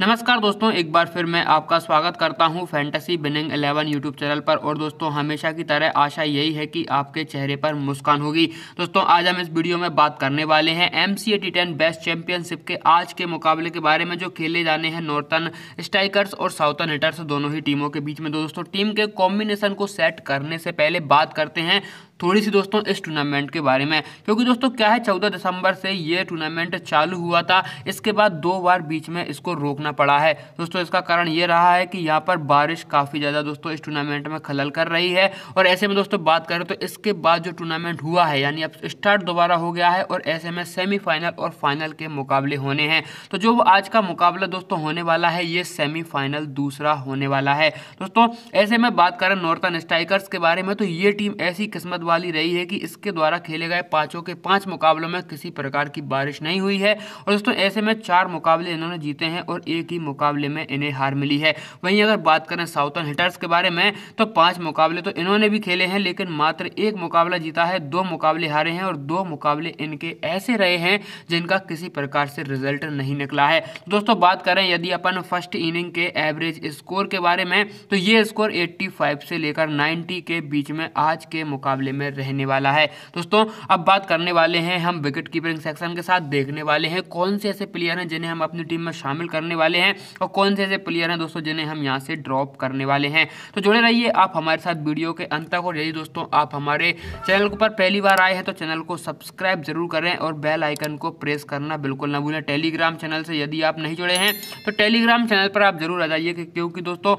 नमस्कार दोस्तों एक बार फिर मैं आपका स्वागत करता हूं फैंटेसी बिनिंग 11 यूट्यूब चैनल पर और दोस्तों हमेशा की तरह आशा यही है कि आपके चेहरे पर मुस्कान होगी दोस्तों आज हम इस वीडियो में बात करने वाले हैं एम सी बेस्ट चैंपियनशिप के आज के मुकाबले के बारे में जो खेले जाने हैं नॉर्थन स्ट्राइकर्स और साउथन हिटर्स दोनों ही टीमों के बीच में दोस्तों टीम के कॉम्बिनेशन को सेट करने से पहले बात करते हैं थोड़ी सी दोस्तों इस टूर्नामेंट के बारे में क्योंकि दोस्तों क्या है चौदह दिसंबर से ये टूर्नामेंट चालू हुआ था इसके बाद दो बार बीच में इसको रोकना पड़ा है दोस्तों इसका कारण ये रहा है कि यहाँ पर बारिश काफ़ी ज़्यादा दोस्तों इस टूर्नामेंट में खलल कर रही है और ऐसे में दोस्तों बात करें तो इसके बाद जो टूर्नामेंट हुआ है यानी अब स्टार्ट दोबारा हो गया है और ऐसे में सेमीफाइनल और फाइनल के मुकाबले होने हैं तो जो आज का मुकाबला दोस्तों होने वाला है ये सेमीफाइनल दूसरा होने वाला है दोस्तों ऐसे में बात करें नॉर्थन स्ट्राइकर्स के बारे में तो ये टीम ऐसी किस्मत वाली रही है कि इसके द्वारा खेले गए पांचों के पांच मुकाबलों में किसी प्रकार की बारिश नहीं हुई है और दोस्तों ऐसे में चार मुकाबले इन्होंने जीते हैं और एक ही मुकाबले में इन्हें हार मिली है वहीं अगर बात करें साउथर्न हिटर्स के बारे में तो पाँच मुकाबले तो इन्होंने भी खेले हैं लेकिन मात्र एक मुकाबला जीता है दो मुकाबले हारे हैं और दो मुकाबले इनके ऐसे रहे हैं जिनका किसी प्रकार से रिजल्ट नहीं निकला है दोस्तों बात करें यदि अपन फर्स्ट इनिंग के एवरेज स्कोर के बारे में तो ये स्कोर 85 से लेकर 90 के बीच में आज के मुकाबले में रहने वाला है दोस्तों अब बात करने वाले हैं हम विकेट कीपिंग सेक्शन के साथ देखने वाले हैं कौन से ऐसे प्लेयर हैं जिन्हें हम अपनी टीम में शामिल करने वाले हैं और कौन से ऐसे प्लेयर हैं दोस्तों जिन्हें हम यहाँ से ड्रॉप करने वाले हैं तो जुड़े रहिए आप हमारे साथ वीडियो के अंत तक और यदि दोस्तों आप हमारे चैनल पर पहली बार आए हैं तो चैनल को सब्सक्राइब जरूर करें और बेल आइकन को प्रेस करना बिल्कुल ना भूलें टेलीग्राम चैनल से यदि आप नहीं जुड़े हैं तो टेलीग्राम चैनल पर आप जरूर आ जाइए क्योंकि दोस्तों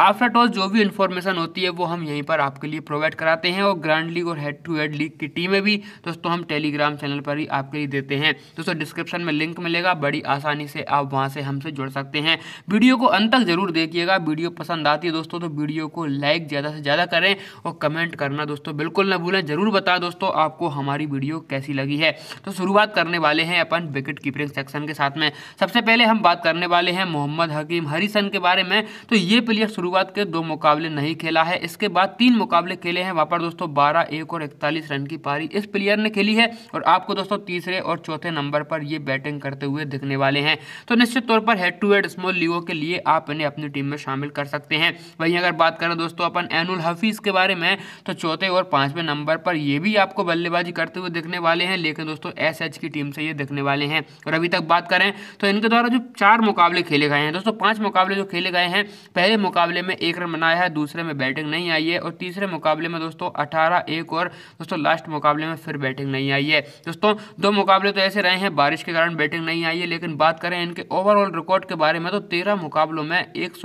आफ्टर टॉस जो भी इन्फॉर्मेशन होती है वो हम यहीं पर आपके लिए प्रोवाइड कराते हैं और ग्रांड लीग और हेड टू हेड लीग की टीमें भी दोस्तों हम टेलीग्राम चैनल पर ही आपके लिए देते हैं दोस्तों डिस्क्रिप्शन में लिंक मिलेगा बड़ी आसानी से आप वहाँ से हमसे जुड़ सकते हैं वीडियो को अंत तक जरूर देखिएगा वीडियो पसंद आती है दोस्तों तो वीडियो को लाइक ज़्यादा से ज़्यादा करें और कमेंट करना दोस्तों बिल्कुल ना भूलें ज़रूर बताएं दोस्तों आपको हमारी वीडियो कैसी लगी है तो शुरुआत करने वाले हैं अपन विकेट कीपरिंग सेक्शन के साथ में सबसे पहले हम बात करने वाले हैं मोहम्मद हकीम हरीसन के बारे में तो ये प्लेयर शुरू शुरुआत के दो मुकाबले नहीं खेला है इसके बाद तीन मुकाबले खेले हैं वहाँ पर दोस्तों बारह एक और इकतालीस रन की पारी इस प्लेयर ने खेली है और आपको दोस्तों तीसरे और चौथे नंबर पर ये बैटिंग करते हुए दिखने वाले हैं तो निश्चित तौर पर हेड टू हेड स्मॉल लीगो के लिए आप इन्हें अपनी टीम में शामिल कर सकते हैं वहीं अगर बात करें दोस्तों अपन एनुल हफीज के बारे में तो चौथे और पांचवें नंबर पर ये भी आपको बल्लेबाजी करते हुए दिखने वाले हैं लेकिन दोस्तों एस की टीम से ये दिखने वाले हैं और अभी तक बात करें तो इनके द्वारा जो चार मुकाबले खेले गए हैं दोस्तों पांच मुकाबले जो खेले गए हैं पहले मुकाबले मुकाबले में एक रन बनाया है दूसरे में बैटिंग नहीं आई है और तीसरे मुकाबले में दोस्तों अठारह एक और दोस्तों लास्ट मुकाबले में फिर बैटिंग नहीं आई है दोस्तों दो मुकाबले तो ऐसे रहे हैं बारिश के कारण बैटिंग नहीं आई है लेकिन बात करें इनके ओवरऑल रिकॉर्ड के बारे में तो तेरह मुकाबलों में एक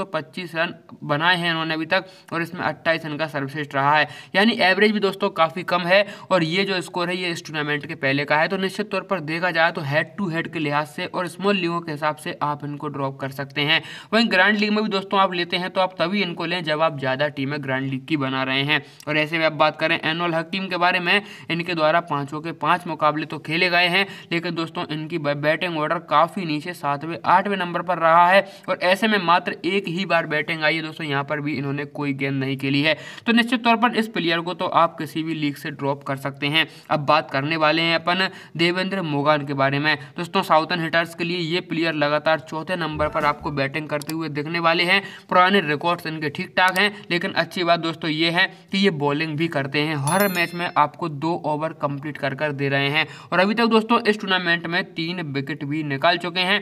रन बनाए हैं इन्होंने अभी तक और इसमें अट्ठाईस रन का सर्वश्रेष्ठ रहा है यानी एवरेज भी दोस्तों काफ़ी कम है और ये जो स्कोर है ये इस टूर्नामेंट के पहले का है तो निश्चित तौर पर देखा जाए तो हेड टू हेड के लिहाज से और स्मॉल लीगों के हिसाब से आप इनको ड्रॉप कर सकते हैं वहीं ग्रैंड लीग में भी दोस्तों आप लेते हैं तो आप तभी इनको लें जब आप ज़्यादा टीमें ग्रैंड लीग की बना रहे हैं और ऐसे में आप बात करें एनुअल हक टीम के बारे में इनके द्वारा पाँचों के पाँच मुकाबले तो खेले गए हैं लेकिन दोस्तों इनकी बैटिंग ऑर्डर काफ़ी नीचे सातवें आठवें नंबर पर रहा है और ऐसे में मात्र एक ही बार बैटिंग आई है दोस्तों यहाँ पर भी इन्होंने कोई गेंद नहीं खेली है तो निश्चित तौर पर इस प्लेयर को तो आप किसी भी लीग से ड्रॉप कर सकते हैं अब बात करने वाले हैं अपन देवेंद्र मोगान के बारे में दोस्तों साउथन हिटर्स के लिए ये प्लेयर लगातार चौथे नंबर पर आपको बैटिंग करते हुए दिखने वाले हैं पुराने रिकॉर्ड रिकॉर्ड्स इनके ठीक ठाक हैं लेकिन अच्छी बात दोस्तों ये है कि ये बॉलिंग भी करते हैं हर मैच में आपको दो ओवर कंप्लीट कर कर दे रहे हैं और अभी तक दोस्तों इस टूर्नामेंट में तीन विकेट भी निकाल चुके हैं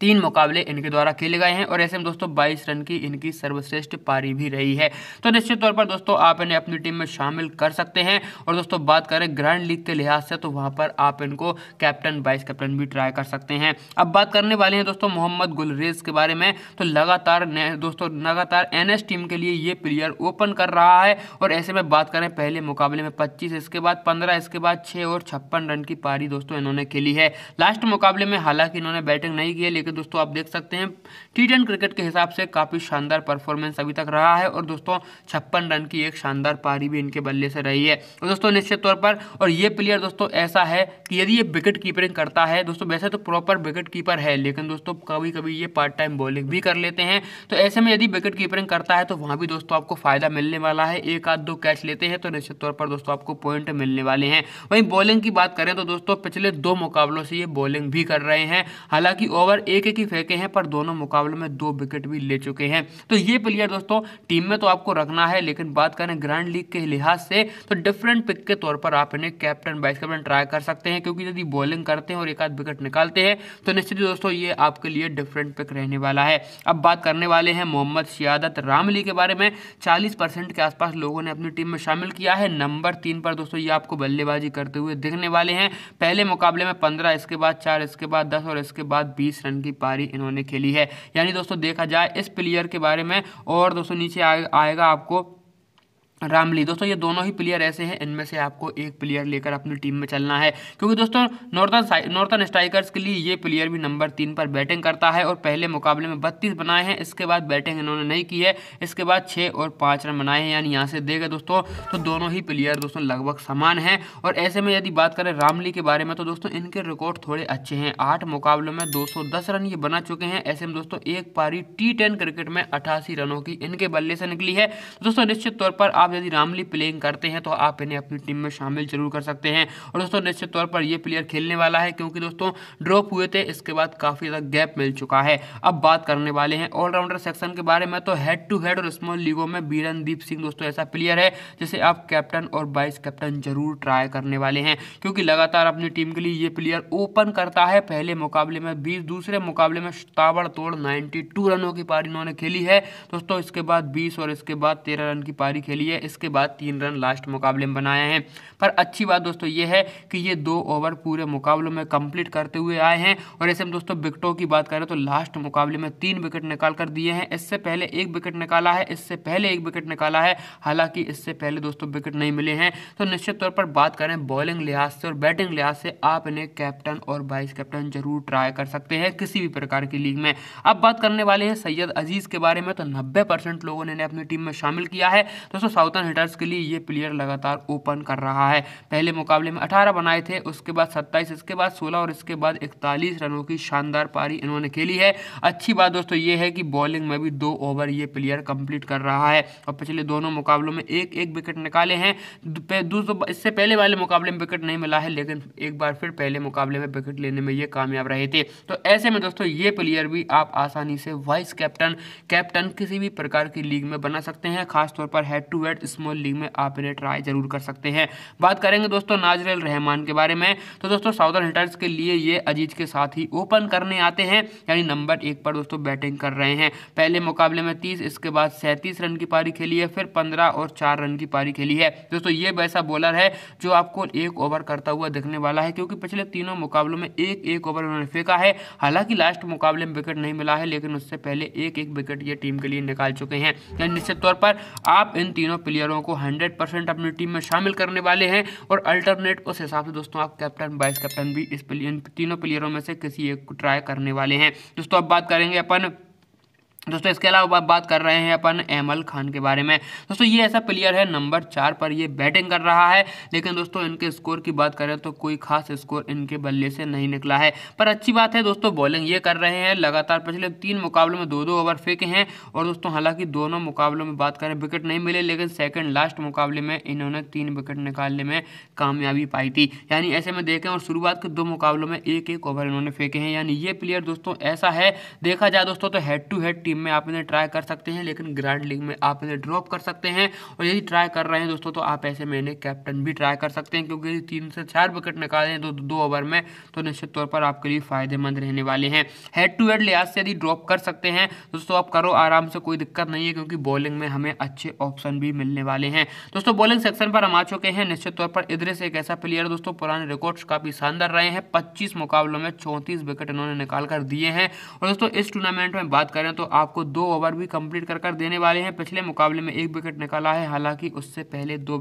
तीन मुकाबले इनके द्वारा खेले गए हैं और ऐसे में दोस्तों बाईस रन की इनकी सर्वश्रेष्ठ पारी भी रही है तो निश्चित तौर पर दोस्तों आप इन्हें अपनी टीम में शामिल कर सकते हैं और दोस्तों बात करें ग्रैंड लीग के लिहाज से तो वहाँ पर आप इनको कैप्टन वाइस कैप्टन भी ट्राई कर सकते हैं अब बात करने वाले हैं दोस्तों मोहम्मद गुलरेज के बारे में तो लगातार दोस्तों लगातार एन टीम के लिए ये प्लेयर ओपन कर रहा है और ऐसे में बात करें पहले मुकाबले में पच्चीस इसके बाद पंद्रह इसके बाद छः और छप्पन रन की पारी दोस्तों इन्होंने खेली है लास्ट मुकाबले में हालांकि इन्होंने बैटिंग नहीं की कि दोस्तों आप देख सकते हैं टी क्रिकेट के हिसाब से काफ़ी शानदार परफॉर्मेंस अभी तक रहा है और दोस्तों छप्पन रन की एक शानदार पारी भी इनके बल्ले से रही है और दोस्तों निश्चित तौर पर और ये प्लेयर दोस्तों ऐसा है कि यदि ये विकेट कीपरिंग करता है दोस्तों वैसे तो प्रॉपर विकेट कीपर है लेकिन दोस्तों कभी कभी ये पार्ट टाइम बॉलिंग भी कर लेते हैं तो ऐसे में यदि विकेट कीपरिंग करता है तो वहाँ भी दोस्तों आपको फ़ायदा मिलने वाला है एक आध दो कैच लेते हैं तो निश्चित तौर पर दोस्तों आपको पॉइंट मिलने वाले हैं वहीं बॉलिंग की बात करें तो दोस्तों पिछले दो मुकाबलों से ये बॉलिंग भी कर रहे हैं हालांकि ओवर एक एक ही फेंके हैं पर दोनों मुकाबले में दो विकेट भी ले चुके हैं तो ये प्लेयर दोस्तों टीम में तो आपको रखना है लेकिन बात करें ग्रैंड लीग के लिहाज से तो डिफरेंट पिक के तौर पर आप इन्हें कैप्टन वाइस कैप्टन ट्राई कर सकते हैं क्योंकि यदि बॉलिंग करते हैं और एक आध विकेट निकालते हैं तो निश्चित दोस्तों ये आपके लिए डिफरेंट पिक रहने वाला है अब बात करने वाले हैं मोहम्मद सियादत रामली के बारे में चालीस के आसपास लोगों ने अपनी टीम में शामिल किया है नंबर तीन पर दोस्तों ये आपको बल्लेबाजी करते हुए दिखने वाले हैं पहले मुकाबले में पंद्रह इसके बाद चार इसके बाद दस और इसके बाद बीस रन की पारी इन्होंने खेली है यानी दोस्तों देखा जाए इस प्लेयर के बारे में और दोस्तों नीचे आएगा आपको रामली दोस्तों ये दोनों ही प्लेयर ऐसे हैं इनमें से आपको एक प्लेयर लेकर अपनी टीम में चलना है क्योंकि दोस्तों नॉर्थन नॉर्थन स्ट्राइकर्स के लिए ये प्लेयर भी नंबर तीन पर बैटिंग करता है और पहले मुकाबले में बत्तीस बनाए हैं इसके बाद बैटिंग इन्होंने नहीं की है इसके बाद छः और पाँच रन बनाए हैं यानी यहाँ से देगा दोस्तों तो दोनों ही प्लेयर दोस्तों लगभग समान हैं और ऐसे में यदि बात करें रामली के बारे में तो दोस्तों इनके रिकॉर्ड थोड़े अच्छे हैं आठ मुकाबलों में दो रन ये बना चुके हैं ऐसे में दोस्तों एक पारी टी क्रिकेट में अठासी रनों की इनके बल्ले से निकली है दोस्तों निश्चित तौर पर आप आप यदि रामली प्लेइंग करते हैं तो आप इन्हें अपनी टीम में शामिल जरूर कर सकते हैं और दोस्तों निश्चित तौर पर ये प्लेयर खेलने वाला है क्योंकि दोस्तों ड्रॉप हुए थे इसके बाद काफ़ी ज़्यादा गैप मिल चुका है अब बात करने वाले हैं ऑलराउंडर सेक्शन के बारे में तो हेड टू हेड और स्मॉल लीगों में बीरनदीप सिंह दोस्तों ऐसा प्लेयर है जिसे आप कैप्टन और वाइस कैप्टन जरूर ट्राई करने वाले हैं क्योंकि लगातार अपनी टीम के लिए ये प्लेयर ओपन करता है पहले मुकाबले में बीस दूसरे मुकाबले में ताबड़तोड़ टू रनों की पारी इन्होंने खेली है दोस्तों इसके बाद बीस और इसके बाद तेरह रन की पारी खेली है है इसके बाद तीन रन लास्ट मुकाबले में बनाए हैं पर अच्छी बात दोस्तों ये है कि ये दो ओवर पूरे मुकाबलों में कंप्लीट करते हुए आए हैं और ऐसे में दोस्तों विकटों की बात करें तो लास्ट मुकाबले में तीन विकेट निकाल कर दिए हैं इससे पहले एक विकेट निकाला है इससे पहले एक विकेट निकाला है हालांकि इससे पहले दोस्तों विकेट नहीं मिले हैं तो निश्चित तौर पर बात करें बॉलिंग लिहाज से और बैटिंग लिहाज से आप इन्हें कैप्टन और वाइस कैप्टन जरूर ट्राई कर सकते हैं किसी भी प्रकार की लीग में अब बात करने वाले हैं सैयद अजीज़ के बारे में तो नब्बे लोगों ने अपनी टीम में शामिल किया है दोस्तों साउथन हिटर्स के लिए ये प्लेयर लगातार ओपन कर रहा है पहले मुकाबले में अठारह बनाए थे उसके बाद सत्ताईस इसके बाद सोलह और इसके बाद इकतालीस रनों की शानदार पारी इन्होंने खेली है अच्छी बात दोस्तों ये है कि बॉलिंग में भी दो ओवर ये प्लेयर कंप्लीट कर रहा है और पिछले दोनों मुकाबलों में एक एक विकेट निकाले हैं इससे पहले वाले मुकाबले में विकेट नहीं मिला है लेकिन एक बार फिर पहले मुकाबले में विकेट लेने में ये कामयाब रहे थे तो ऐसे में दोस्तों ये प्लेयर भी आप आसानी से वाइस कैप्टन कैप्टन किसी भी प्रकार की लीग में बना सकते हैं खासतौर पर head to head cricket small league में आप इन्हें ट्राई जरूर कर सकते हैं बात करेंगे दोस्तों नाजरेल रहमान के बारे में तो दोस्तों साउदर्न हिटर्स के लिए ये अजीज के साथ ही ओपन करने आते हैं यानी नंबर एक पर दोस्तों बैटिंग कर रहे हैं पहले मुकाबले में तीस इसके बाद सैंतीस रन की पारी खेली है फिर पंद्रह और चार रन की पारी खेली है दोस्तों ये वैसा बॉलर है जो आपको एक ओवर करता हुआ दिखने वाला है क्योंकि पिछले तीनों मुकाबलों में एक एक ओवर उन्होंने फेंका है हालांकि लास्ट मुकाबले में विकेट नहीं मिला है लेकिन उससे पहले एक एक विकेट ये टीम के लिए निकाल चुके हैं निश्चित तौर पर आप इन तीनों प्लेयरों को 100 परसेंट अपनी टीम में शामिल करने वाले हैं और अल्टरनेट उस हिसाब से दोस्तों आप कैप्टन वाइस कैप्टन भी इस प्लेयर तीनों प्लेयरों में से किसी एक को ट्राई करने वाले हैं दोस्तों अब बात करेंगे अपन दोस्तों इसके अलावा बात कर रहे हैं अपन एमल खान के बारे में दोस्तों ये ऐसा प्लेयर है नंबर चार पर ये बैटिंग कर रहा है लेकिन दोस्तों इनके स्कोर की बात करें तो कोई खास स्कोर इनके बल्ले से नहीं निकला है पर अच्छी बात है दोस्तों बॉलिंग ये कर रहे हैं लगातार पिछले तीन मुकाबलों में दो दो ओवर फेंके हैं और दोस्तों हालांकि दोनों मुकाबलों में बात करें विकेट नहीं मिले लेकिन सेकेंड लास्ट मुकाबले में इन्होंने तीन विकेट निकालने में कामयाबी पाई थी यानी ऐसे में देखें और शुरुआत के दो मुकाबलों में एक एक ओवर इन्होंने फेंके हैं यानी ये प्लेयर दोस्तों ऐसा है देखा जाए दोस्तों तो head to head team league में आप इन्हें ट्राई कर सकते हैं लेकिन ग्रैंड लीग में आप इन्हें ड्रॉप कर सकते हैं और यदि ट्राई कर रहे हैं दोस्तों तो आप ऐसे में इन्हें कैप्टन भी ट्राई कर सकते हैं क्योंकि तीन से चार विकेट निकाले हैं तो दो दो ओवर में तो निश्चित तौर पर आपके लिए फायदेमंद रहने वाले हैं हेड टू हेड लिहाज से यदि ड्रॉप कर सकते हैं दोस्तों आप करो आराम से कोई दिक्कत नहीं है क्योंकि बॉलिंग में हमें अच्छे ऑप्शन भी मिलने वाले हैं दोस्तों बॉलिंग सेक्शन पर हम आ चुके हैं निश्चित तौर पर इधर से एक ऐसा प्लेयर दोस्तों पुराने रिकॉर्ड्स काफी शानदार रहे हैं पच्चीस मुकाबलों में चौंतीस विकेट इन्होंने निकाल कर दिए हैं और दोस्तों इस टूर्नामेंट में बात करें तो आप आपको दो ओवर भी कंप्लीट कर कर देने वाले हैं पिछले मुकाबले में एक विकेट निकाला है हालांकि उससे पहले दो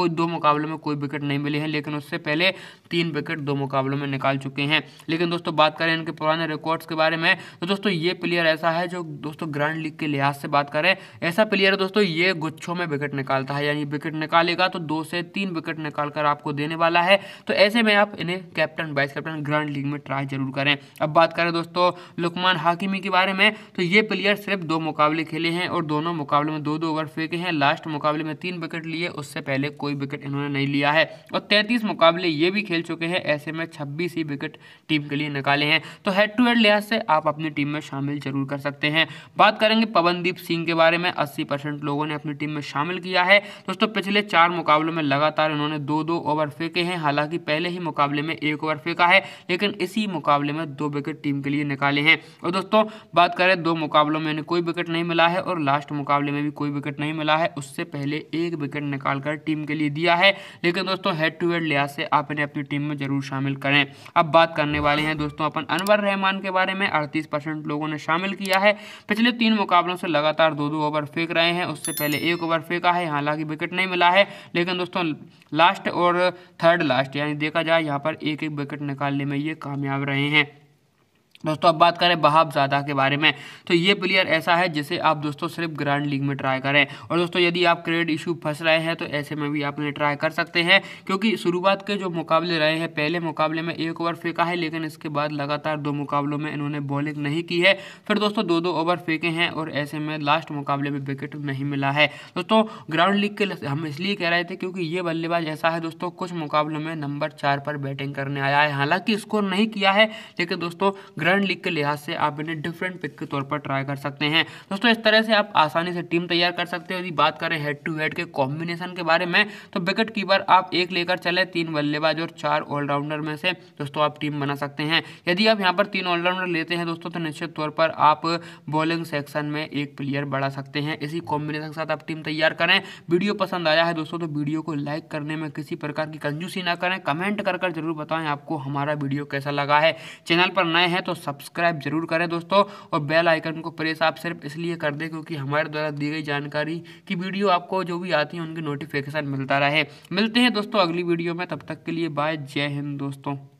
कोई दो मुकाबलों में कोई विकेट नहीं मिले हैं लेकिन उससे पहले तीन विकेट दो मुकाबलों में निकाल चुके हैं लेकिन दोस्तों बात करें इनके पुराने रिकॉर्ड्स के बारे में तो दोस्तों ये प्लेयर ऐसा है जो दोस्तों ग्रैंड लीग के लिहाज से बात करें ऐसा प्लेयर है दोस्तों ये गुच्छों में विकेट निकालता है यानी विकेट निकालेगा तो दो से तीन विकेट निकाल कर आपको देने वाला है तो ऐसे में आप इन्हें captain vice captain grand league में ट्राई जरूर करें अब बात करें दोस्तों लुकमान हाकिमी के बारे में तो ये प्लेयर प्लेयर सिर्फ दो मुकाबले खेले हैं और दोनों मुकाबले में दो दो ओवर फेंके हैं लास्ट मुकाबले में तीन विकेट लिए उससे पहले कोई विकेट इन्होंने नहीं लिया है और तैंतीस मुकाबले ये भी खेल चुके हैं ऐसे में छब्बीस ही विकेट टीम के लिए निकाले हैं तो हेड टू हेड लिहाज से आप अपनी टीम में शामिल जरूर कर सकते हैं बात करेंगे पवनदीप सिंह के बारे में अस्सी लोगों ने अपनी टीम में शामिल किया है दोस्तों पिछले चार मुकाबलों में लगातार इन्होंने दो दो ओवर फेंके हैं हालांकि पहले ही मुकाबले में एक ओवर फेंका है लेकिन इसी मुकाबले में दो विकेट टीम के लिए निकाले हैं और दोस्तों बात करें दो मुकाबलों मुकाबलों में इन्हें कोई विकेट नहीं मिला है और लास्ट मुकाबले में भी कोई विकेट नहीं मिला है उससे पहले एक विकेट निकाल कर टीम के लिए दिया है लेकिन दोस्तों हेड टू हेड लिहाज से आप इन्हें अपनी टीम में जरूर शामिल करें अब बात करने वाले हैं दोस्तों अपन अनवर रहमान के बारे में अड़तीस लोगों ने शामिल किया है पिछले तीन मुकाबलों से लगातार दो दो ओवर फेंक रहे हैं उससे पहले एक ओवर फेंका है हालांकि विकेट नहीं मिला है लेकिन दोस्तों लास्ट और थर्ड लास्ट यानी देखा जाए यहाँ पर एक एक विकेट निकालने में ये कामयाब रहे हैं दोस्तों अब बात करें बहाब ज़्यादा के बारे में तो ये प्लेयर ऐसा है जिसे आप दोस्तों सिर्फ ग्रैंड लीग में ट्राई करें और दोस्तों यदि आप क्रेड इशू फंस रहे हैं तो ऐसे में भी आप इन्हें ट्राई कर सकते हैं क्योंकि शुरुआत के जो मुकाबले रहे हैं पहले मुकाबले में एक ओवर फेंका है लेकिन इसके बाद लगातार दो मुकाबलों में इन्होंने बॉलिंग नहीं की है फिर दोस्तों दो दो ओवर फेंके हैं और ऐसे में लास्ट मुकाबले में विकेट नहीं मिला है दोस्तों ग्राउंड लीग के हम इसलिए कह रहे थे क्योंकि ये बल्लेबाज ऐसा है दोस्तों कुछ मुकाबलों में नंबर चार पर बैटिंग करने आया है हालांकि स्कोर नहीं किया है लेकिन दोस्तों ग्राउंड रन लीग के लिहाज से आप इन्हें डिफरेंट पिक के तौर पर ट्राई कर सकते हैं दोस्तों इस तरह से आप आसानी से टीम तैयार कर सकते हो यदि बात करें हेड टू हेड के कॉम्बिनेशन के बारे में तो विकेट कीपर आप एक लेकर चले तीन बल्लेबाज और चार ऑलराउंडर में से दोस्तों आप टीम बना सकते हैं यदि आप यहाँ पर तीन ऑलराउंडर लेते हैं दोस्तों तो निश्चित तौर पर आप बॉलिंग सेक्शन में एक प्लेयर बढ़ा सकते हैं इसी कॉम्बिनेशन के साथ आप टीम तैयार करें वीडियो पसंद आया है दोस्तों तो वीडियो को लाइक करने में किसी प्रकार की कंजूसी ना करें कमेंट कर जरूर बताएं आपको हमारा वीडियो कैसा लगा है चैनल पर नए हैं तो सब्सक्राइब जरूर करें दोस्तों और बेल आइकन को प्रेस आप सिर्फ इसलिए कर दें क्योंकि हमारे द्वारा दी गई जानकारी की वीडियो आपको जो भी आती है उनकी नोटिफिकेशन मिलता रहे मिलते हैं दोस्तों अगली वीडियो में तब तक के लिए बाय जय हिंद दोस्तों